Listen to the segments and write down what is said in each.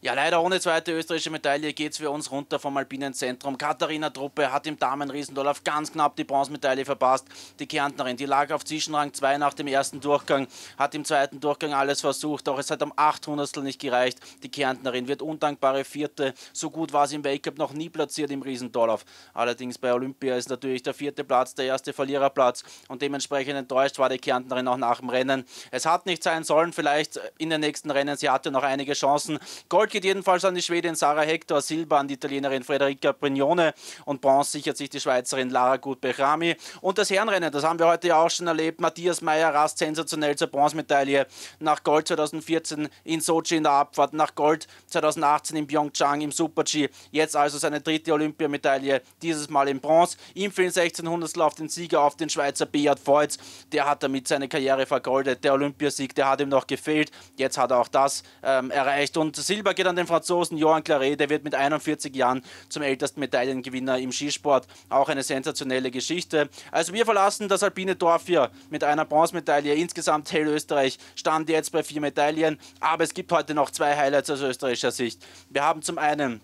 Ja, leider ohne zweite österreichische Medaille geht es für uns runter vom Alpinenzentrum. Katharina Truppe hat im Damenriesendorlauf ganz knapp die Bronzemedaille verpasst. Die Kärntnerin, die lag auf Zwischenrang 2 nach dem ersten Durchgang, hat im zweiten Durchgang alles versucht, doch es hat am 800. nicht gereicht. Die Kärntnerin wird undankbare Vierte. So gut war sie im Weltcup noch nie platziert im Riesendorlauf. Allerdings bei Olympia ist natürlich der vierte Platz der erste Verliererplatz und dementsprechend enttäuscht war die Kärntnerin auch nach dem Rennen. Es hat nicht sein sollen, vielleicht in den nächsten Rennen. Sie hatte noch einige Chancen. Gold Gold geht jedenfalls an die Schwedin Sarah Hector, Silber an die Italienerin Frederica Brignone und Bronze sichert sich die Schweizerin Lara Gutbechrami. Und das Herrenrennen, das haben wir heute ja auch schon erlebt. Matthias Meyer rast sensationell zur Bronzemedaille nach Gold 2014 in Sochi in der Abfahrt, nach Gold 2018 in Pyeongchang im Super-G. Jetzt also seine dritte Olympiamedaille, dieses Mal in Bronze. Ihm fehlen 16 Hundertstel auf den Sieger, auf den Schweizer Beat Voits. Der hat damit seine Karriere vergoldet. Der Olympiasieg, der hat ihm noch gefehlt. Jetzt hat er auch das ähm, erreicht. Und Silber geht an den Franzosen Johan Claret, der wird mit 41 Jahren zum ältesten Medaillengewinner im Skisport. Auch eine sensationelle Geschichte. Also wir verlassen das alpine Dorf hier mit einer Bronzemedaille. Insgesamt Hell Österreich stand jetzt bei vier Medaillen, aber es gibt heute noch zwei Highlights aus österreichischer Sicht. Wir haben zum einen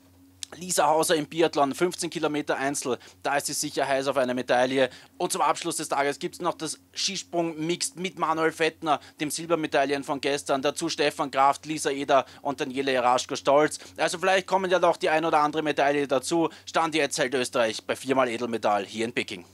Lisa Hauser im Biathlon, 15 Kilometer Einzel, da ist sie sicher heiß auf eine Medaille. Und zum Abschluss des Tages gibt es noch das Skisprung-Mixed mit Manuel Fettner, dem Silbermedaillen von gestern. Dazu Stefan Kraft, Lisa Eder und Daniele Jaraschko-Stolz. Also vielleicht kommen ja noch die ein oder andere Medaille dazu. Stand jetzt hält Österreich bei viermal Edelmetall hier in Peking.